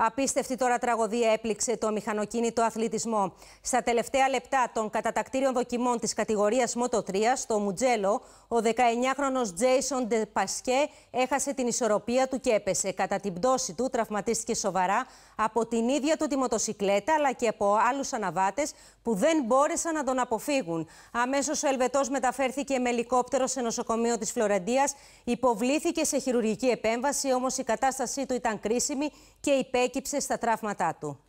Απίστευτη τώρα τραγωδία έπληξε το μηχανοκίνητο αθλητισμό. Στα τελευταία λεπτά των κατατακτήριων δοκιμών της κατηγορίας Moto 3 στο Μουτζέλο, ο 19χρονος Τζέισον Πασκέ έχασε την ισορροπία του και έπεσε. Κατά την πτώση του τραυματίστηκε σοβαρά από την ίδια του τη μοτοσυκλέτα, αλλά και από άλλους αναβάτες που δεν μπόρεσαν να τον αποφύγουν. Αμέσως ο Ελβετός μεταφέρθηκε με ελικόπτερο σε νοσοκομείο της Φλωρεντίας, υποβλήθηκε σε χειρουργική επέμβαση, όμως η κατάστασή του ήταν κρίσιμη και υπέ έκυψε στα τραύματά του.